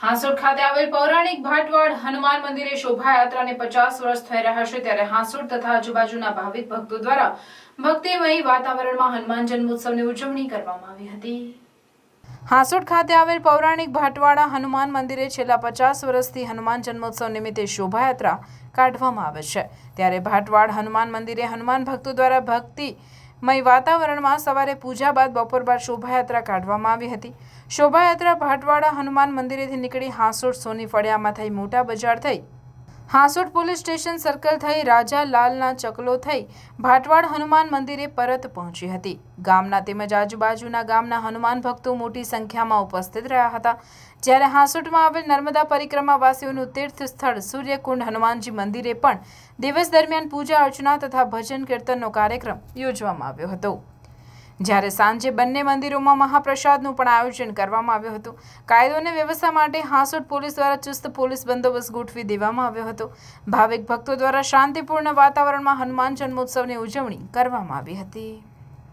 હાંસોડ ખાતે આવેલ પૌરાણિક ભાટવાડ હનુમાન મંદિરે શોભાયાત્રાને પચાસ વર્ષ થઈ રહ્યા છે ત્યારે હાંસોડ તથા આજુબાજુના ભાવિક ભક્તો દ્વારા ભક્તિમય વાતાવરણમાં હનુમાન જન્મોત્સવની ઉજવણી કરવામાં આવી હતી હાંસોડ ખાતે આવેલ પૌરાણિક ભાટવાડા હનુમાન મંદિરે છેલ્લા પચાસ વર્ષથી હનુમાન જન્મોત્સવ નિમિત્તે શોભાયાત્રા કાઢવામાં આવે છે ત્યારે ભાટવાડ હનુમાન મંદિરે હનુમાન ભક્તો દ્વારા ભક્તિ મય વાતાવરણમાં સવારે પૂજા બાદ બપોર બાદ શોભાયાત્રા કાઢવામાં આવી હતી શોભાયાત્રા ભાટવાડા હનુમાન મંદિરેથી નીકળી હાંસોડ સોની ફળિયામાં થઈ મોટા બજાર થઈ હાંસોડ પોલીસ સ્ટેશન સર્કલ થઈ રાજા લાલના ચકલો થઈ ભાટવાડ હનુમાન મંદિરે પરત પહોંચી હતી ગામના તેમજ આજુબાજુના ગામના હનુમાન ભક્તો મોટી સંખ્યામાં ઉપસ્થિત રહ્યા હતા જ્યારે હાંસોડમાં આવેલ નર્મદા પરિક્રમાવાસીઓનું તીર્થ સ્થળ સૂર્યકુંડ હનુમાનજી મંદિરે પણ દિવસ દરમિયાન પૂજા અર્ચના તથા ભજન કીર્તનનો કાર્યક્રમ યોજવામાં આવ્યો હતો જ્યારે સાંજે બંને મંદિરોમાં મહાપ્રસાદનું પણ આયોજન કરવામાં આવ્યું હતું કાયદો અને વ્યવસ્થા માટે હાંસોટ પોલીસ દ્વારા ચુસ્ત પોલીસ બંદોબસ્ત ગોઠવી દેવામાં આવ્યો હતો ભાવિક ભક્તો દ્વારા શાંતિપૂર્ણ વાતાવરણમાં હનુમાન જન્મોત્સવની ઉજવણી કરવામાં આવી હતી